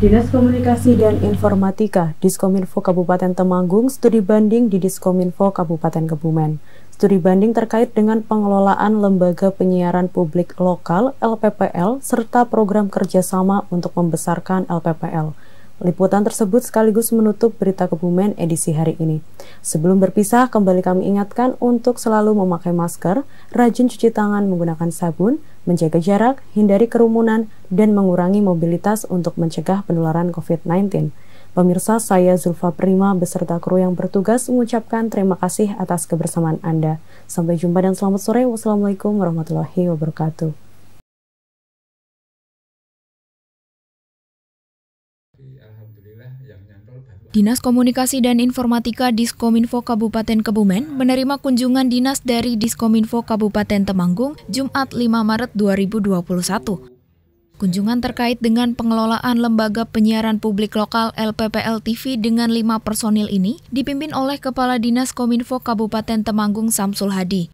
Dinas Komunikasi dan Informatika Diskominfo Kabupaten Temanggung studi banding di Diskominfo Kabupaten Kebumen. Studi banding terkait dengan pengelolaan lembaga penyiaran publik lokal LPPL serta program kerjasama untuk membesarkan LPPL. Liputan tersebut sekaligus menutup berita Kebumen edisi hari ini. Sebelum berpisah, kembali kami ingatkan untuk selalu memakai masker, rajin cuci tangan menggunakan sabun, menjaga jarak, hindari kerumunan, dan mengurangi mobilitas untuk mencegah penularan COVID-19. Pemirsa, saya Zulfa Prima beserta kru yang bertugas mengucapkan terima kasih atas kebersamaan Anda. Sampai jumpa dan selamat sore. Wassalamualaikum warahmatullahi wabarakatuh. Dinas Komunikasi dan Informatika Diskominfo Kabupaten Kebumen menerima kunjungan dinas dari Diskominfo Kabupaten Temanggung Jumat 5 Maret 2021. Kunjungan terkait dengan pengelolaan lembaga penyiaran publik lokal LPPL TV dengan lima personil ini dipimpin oleh Kepala Dinas Kominfo Kabupaten Temanggung Samsul Hadi.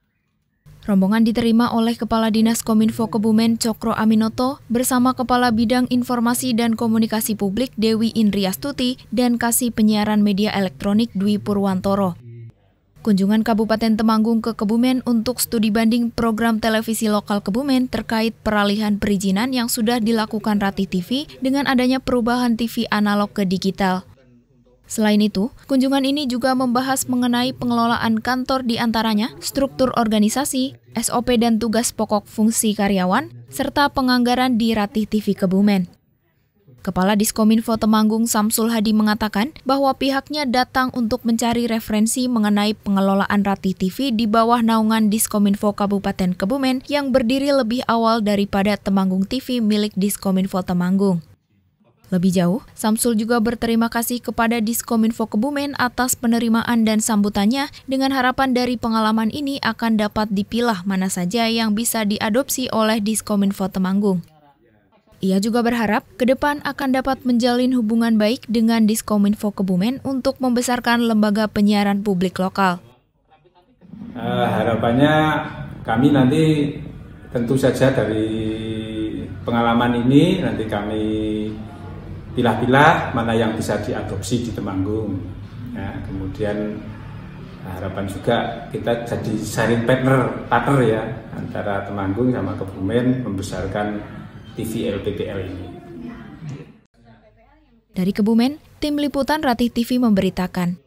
Rombongan diterima oleh Kepala Dinas Kominfo Kebumen Cokro Aminoto bersama Kepala Bidang Informasi dan Komunikasi Publik Dewi Indriastuti dan Kasih Penyiaran Media Elektronik Dwi Purwantoro. Kunjungan Kabupaten Temanggung ke Kebumen untuk studi banding program televisi lokal Kebumen terkait peralihan perizinan yang sudah dilakukan Rati TV dengan adanya perubahan TV analog ke digital. Selain itu, kunjungan ini juga membahas mengenai pengelolaan kantor di antaranya, struktur organisasi, SOP dan tugas pokok fungsi karyawan, serta penganggaran di Ratih TV Kebumen. Kepala Diskominfo Temanggung Samsul Hadi mengatakan bahwa pihaknya datang untuk mencari referensi mengenai pengelolaan Ratih TV di bawah naungan Diskominfo Kabupaten Kebumen yang berdiri lebih awal daripada Temanggung TV milik Diskominfo Temanggung. Lebih jauh, Samsul juga berterima kasih kepada Diskominfo Kebumen atas penerimaan dan sambutannya dengan harapan dari pengalaman ini akan dapat dipilah mana saja yang bisa diadopsi oleh Diskominfo Temanggung. Ia juga berharap ke depan akan dapat menjalin hubungan baik dengan Diskominfo Kebumen untuk membesarkan lembaga penyiaran publik lokal. Uh, harapannya kami nanti tentu saja dari pengalaman ini nanti kami pilah-pilah mana yang bisa diadopsi di Temanggung. Ya, kemudian nah, harapan juga kita jadi sharing partner, partner ya antara Temanggung sama Kebumen membesarkan TV LPPL ini. Dari Kebumen, tim liputan Ratih TV memberitakan